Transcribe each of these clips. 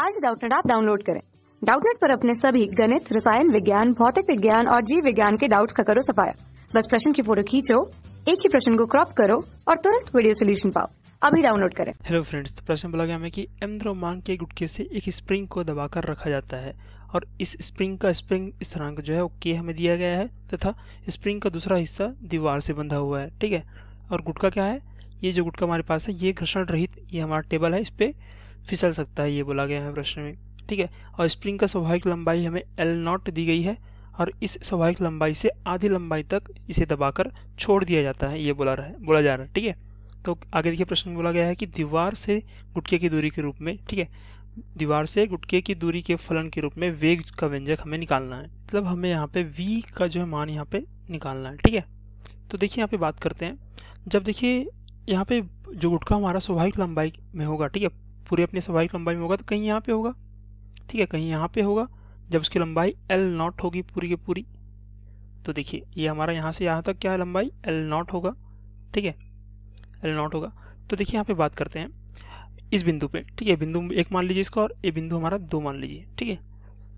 आज डाउटनेट आप डाउनलोड करें डाउटनेट पर अपने सभी गणित रसायन विज्ञान भौतिक विज्ञान और जीव विज्ञान के डाउट्स का करो सफाया बस प्रश्न की फोटो खींचो एक ही प्रश्न को क्रॉप करो और तुरंत वीडियो सोल्यूशन पाओ अभी डाउनलोड करें हेलो फ्रेंड्स तो प्रश्न बोला गया हमें कि एम्द्रोमान के गुटके से एक स्प्रिंग को दबाकर रखा जाता है और इस स्प्रिंग का स्प्रिंग स्थिरांक जो है वो के हमें दिया गया है तथा स्प्रिंग का दूसरा हिस्सा दीवार से बंधा हुआ है ठीक है और गुटका क्या है ये जो गुटका हमारे पास है ये घर्षण रहित ये हमारा टेबल है इस पर फिसल सकता है ये बोला गया है प्रश्न में ठीक है और स्प्रिंग का स्वाभाविक लंबाई हमें एल नॉट दी गई है और इस स्वाभाविक लंबाई से आधी लंबाई तक इसे दबाकर छोड़ दिया जाता है ये बोला रहा है बोला जा रहा है ठीक है तो आगे देखिए प्रश्न में बोला गया है कि दीवार से गुटके की दूरी के रूप में ठीक है दीवार से गुटके की दूरी के फलन के रूप में वेग का व्यंजक हमें निकालना है मतलब हमें यहाँ पे वी का जो है मान यहाँ पे निकालना है ठीक है तो देखिए यहाँ पे बात करते हैं जब देखिए यहाँ पे जो गुटका हमारा स्वाभाविक लंबाई में होगा ठीक है पूरे सफाई स्वाभाविक लंबाई में होगा तो कहीं यहाँ पे होगा ठीक है कहीं यहाँ पे होगा जब उसकी लंबाई एल नॉट होगी पूरी की पूरी तो देखिए ये यह हमारा यहाँ से यहाँ तक क्या है लंबाई एल नॉट होगा ठीक है एल नॉट होगा तो देखिए यहाँ पे बात करते हैं इस बिंदु पे ठीक है बिंदु एक मान लीजिए इसका और ये बिंदु हमारा दो मान लीजिए ठीक है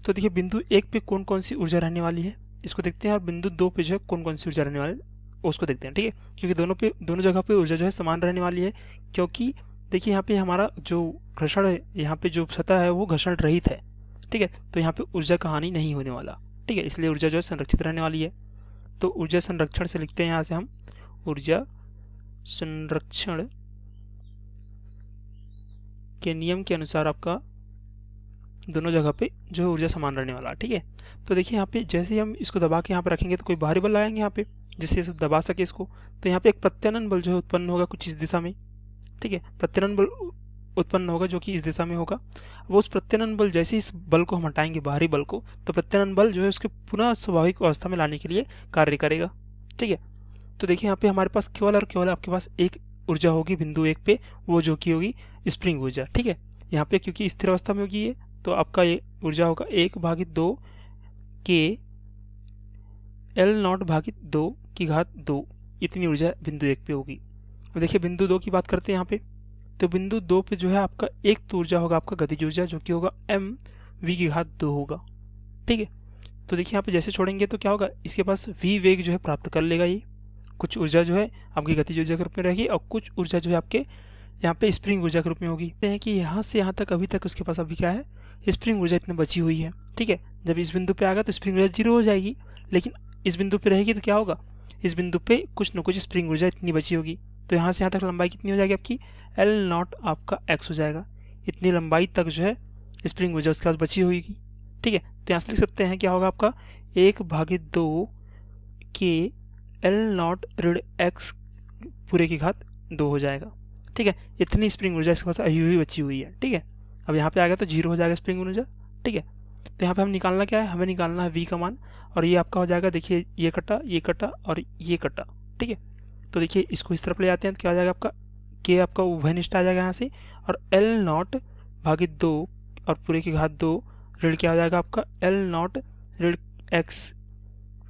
तो देखिए बिंदु एक पे कौन कौन सी ऊर्जा रहने वाली है इसको देखते हैं और बिंदु दो पे जो है कौन कौन सी ऊर्जा रहने वाली है उसको देखते हैं ठीक है क्योंकि दोनों पे दोनों जगह पे ऊर्जा जो है समान रहने वाली है क्योंकि देखिए यहाँ पे हमारा जो घर्षण है यहाँ पे जो सतह है वो घर्षण रहित है ठीक है तो यहाँ पे ऊर्जा का हानि नहीं होने वाला ठीक है इसलिए ऊर्जा जो है संरक्षित रहने वाली है तो ऊर्जा संरक्षण से लिखते हैं यहाँ से हम ऊर्जा संरक्षण के नियम के अनुसार आपका दोनों जगह पे जो है ऊर्जा समान रहने वाला ठीक है तो देखिए यहाँ पे जैसे हम इसको दबा के यहाँ पे रखेंगे तो कोई बाहरी बल आएंगे यहाँ पे जिससे दबा सके इसको तो यहाँ पे एक प्रत्यानन बल जो है उत्पन्न होगा कुछ इस दिशा में ठीक है प्रत्यनन बल उत्पन्न होगा जो कि इस दिशा में होगा वो उस प्रत्यनन बल जैसे इस बल को हम हटाएंगे बाहरी बल को तो प्रत्यनन बल जो है उसके पुनः स्वाभाविक अवस्था में लाने के लिए कार्य करेगा ठीक है तो देखिए यहाँ पे हमारे पास केवल और केवल आपके पास एक ऊर्जा होगी बिंदु एक पे वो जो की होगी स्प्रिंग ऊर्जा ठीक है यहाँ पे क्योंकि स्थिर अवस्था में होगी ये तो आपका ये ऊर्जा होगा एक भागित दो के एल नॉट भागित दो की घात दो इतनी ऊर्जा बिंदु एक पे होगी तो देखिए बिंदु दो की बात करते हैं यहाँ पे तो बिंदु दो पे जो है आपका एक तो ऊर्जा होगा आपका गतिज ऊर्जा जो कि होगा एम वी की घात दो होगा ठीक है तो देखिए यहाँ पे जैसे छोड़ेंगे तो क्या होगा इसके पास वी वेग जो है प्राप्त कर लेगा ये कुछ ऊर्जा जो है आपकी गतिज ऊर्जा के रूप में रहेगी और कुछ ऊर्जा जो है आपके यहाँ पे स्प्रिंग ऊर्जा के रूप में होगी हैं कि यहाँ से यहाँ तक अभी तक उसके पास अभी क्या है स्प्रिंग ऊर्जा इतनी बची हुई है ठीक है जब इस बिंदु पे आएगा तो स्प्रिंग ऊर्जा जीरो हो जाएगी लेकिन इस बिंदु पे रहेगी तो क्या होगा इस बिंदु पे कुछ न कुछ स्प्रिंग ऊर्जा इतनी बची होगी तो यहाँ से यहाँ तक लंबाई कितनी हो जाएगी आपकी एल नॉट आपका एक्स हो जाएगा इतनी लंबाई तक जो है स्प्रिंग ऊर्जा उसके पास बची होगी ठीक है तो यहाँ से लिख सकते हैं क्या होगा आपका एक भागे दो के एल नॉट ऋण एक्स पूरे की घात दो हो जाएगा ठीक है इतनी स्प्रिंग ऊर्जा इसके पास अभी भी बची हुई है ठीक है अब यहाँ पे आ गया तो जीरो हो जाएगा स्प्रिंग ऊर्जा ठीक है तो यहाँ पे हम निकालना क्या है हमें निकालना है वी का मान और ये आपका हो जाएगा देखिए ये कटा ये कटा और ये कटा ठीक है तो देखिए इसको इस तरफ ले आते हैं तो क्या आ जाएगा आपका के आपका उभयनिष्ठ आ जाएगा यहाँ से और एल नॉट भागित दो और पूरे की घात दो ऋण क्या हो जाएगा आपका एल नॉट ऋण एक्स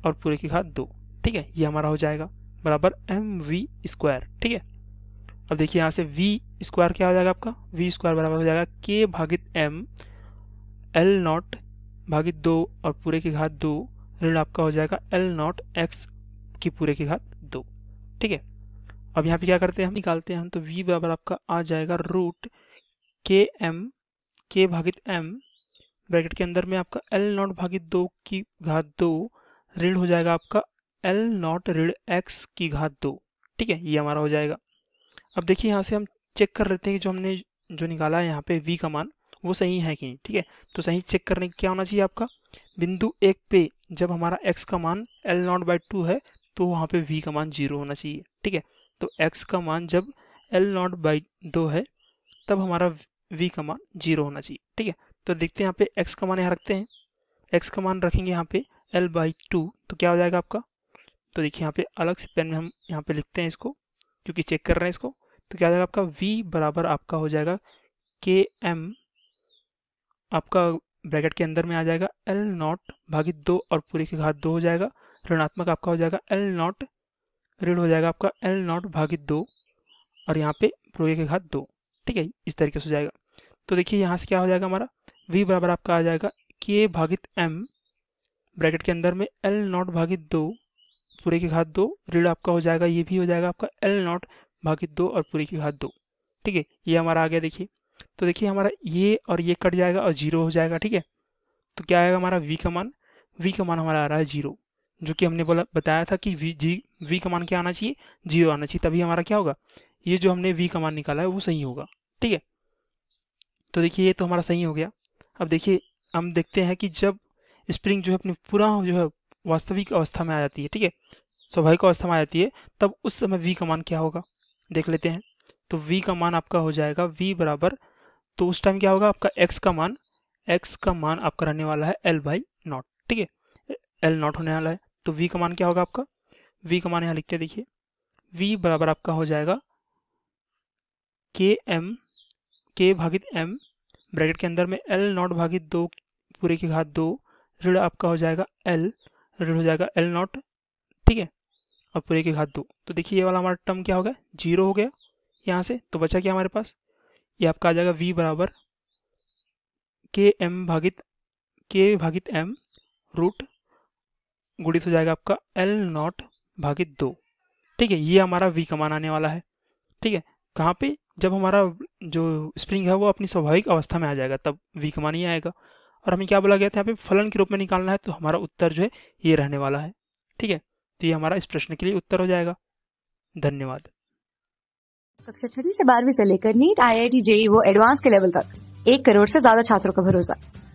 और पूरे की घात दो ठीक है ये हमारा हो जाएगा बराबर एम वी स्क्वायर ठीक है अब देखिए यहाँ से वी स्क्वायर क्या हो जाएगा आपका वी स्क्वायर बराबर हो जाएगा के भागित एम एल नॉट भागित दो और पूरे की घात दो ऋण आपका हो जाएगा एल नॉट एक्स की पूरे की घात दो ठीक है अब यहाँ पे क्या करते हैं हम निकालते हैं हम तो v बराबर आपका आ जाएगा रूट के एम के भागित एम ब्रैकेट के अंदर में आपका एल नॉट भागित दो की घात दो ऋण हो जाएगा आपका एल नॉट ऋण एक्स की घात दो ठीक है ये हमारा हो जाएगा अब देखिए यहाँ से हम चेक कर लेते हैं कि जो हमने जो निकाला है यहाँ पे वी का मान वो सही है कि नहीं ठीक है तो सही चेक करने क्या होना चाहिए आपका बिंदु एक पे जब हमारा एक्स का मान एल नॉट बाई टू है तो वहाँ पे v का मान जीरो होना चाहिए ठीक है तो x का मान जब एल नॉट बाई दो है तब हमारा v का मान जीरो होना चाहिए ठीक है तो देखते हैं यहाँ पे x का मान यहाँ रखते हैं x का मान रखेंगे यहाँ पे एल बाई टू तो क्या हो जाएगा आपका तो देखिए यहाँ पे अलग से पेन में हम यहाँ पे लिखते हैं इसको क्योंकि चेक कर रहे हैं इसको तो क्या हो जाएगा आपका वी बराबर आपका हो जाएगा के एम आपका ब्रैकेट के अंदर में आ जाएगा एल नॉट भागी दो और पूरे के घात दो हो जाएगा ऋणात्मक आपका हो जाएगा एल नॉट ऋण हो जाएगा आपका एल नॉट भागित दो और यहाँ पे प्रोए के घात दो ठीक है इस तरीके से हो जाएगा तो देखिए यहाँ से क्या हो जाएगा हमारा वी बराबर आपका आ जाएगा के भागित एम ब्रैकेट के अंदर में एल नॉट भागित दो पूरे के घात दो ऋण आपका हो जाएगा ये भी हो जाएगा आपका एल नॉट भागित दो और पूरे के घात दो ठीक है ये हमारा आ गया देखिए तो देखिए हमारा ये और ये कट जाएगा और जीरो हो जाएगा ठीक है तो क्या आएगा हमारा वी का मान वी का मान हमारा आ रहा है जीरो जो कि हमने बोला बताया था कि वी जी वी का मान क्या आना चाहिए जीरो आना चाहिए तभी हमारा क्या होगा ये जो हमने वी का मान निकाला है वो सही होगा ठीक है तो देखिए ये तो हमारा सही हो गया अब देखिए हम देखते हैं कि जब स्प्रिंग जो है अपनी पूरा जो है वास्तविक अवस्था में आ जाती है ठीक है स्वाभाविक अवस्था में आ जाती है तब उस समय वी का मान क्या होगा देख लेते हैं तो वी का मान आपका हो जाएगा वी बराबर तो उस टाइम क्या होगा आपका एक्स का मान एक्स का मान आपका रहने वाला है एल बाई नॉट ठीक है एल नॉट होने वाला है तो वी कमान क्या होगा आपका वी मान यहाँ लिखते हैं देखिए वी बराबर आपका हो जाएगा के एम के भागित एम ब्रैकेट के अंदर में एल नॉट भागित दो पूरे की घात दो ऋण आपका हो जाएगा एल ऋण हो जाएगा एल नॉट ठीक है और पूरे की घात दो तो देखिए ये वाला हमारा टर्म क्या हो गया जीरो हो गया यहाँ से तो बचा क्या हमारे पास ये आपका आ जाएगा वी बराबर के एम भागित के भागित एम रूट गुणित हो जाएगा आपका एल नॉट भागित दो ठीक है ये हमारा वी कमान आने वाला है ठीक है कहाँ पे जब हमारा जो स्प्रिंग है वो अपनी स्वाभाविक अवस्था में आ जाएगा तब वी कमान ही आएगा और हमें क्या बोला गया था यहाँ पे फलन के रूप में निकालना है तो हमारा उत्तर जो है ये रहने वाला है ठीक है तो ये हमारा इस प्रश्न के लिए उत्तर हो जाएगा धन्यवाद कक्षा छठी से बारहवीं से लेकर NEET I I T JEE वो एडवांस के लेवल तक एक करोड़ से ज्यादा छात्रों का भरोसा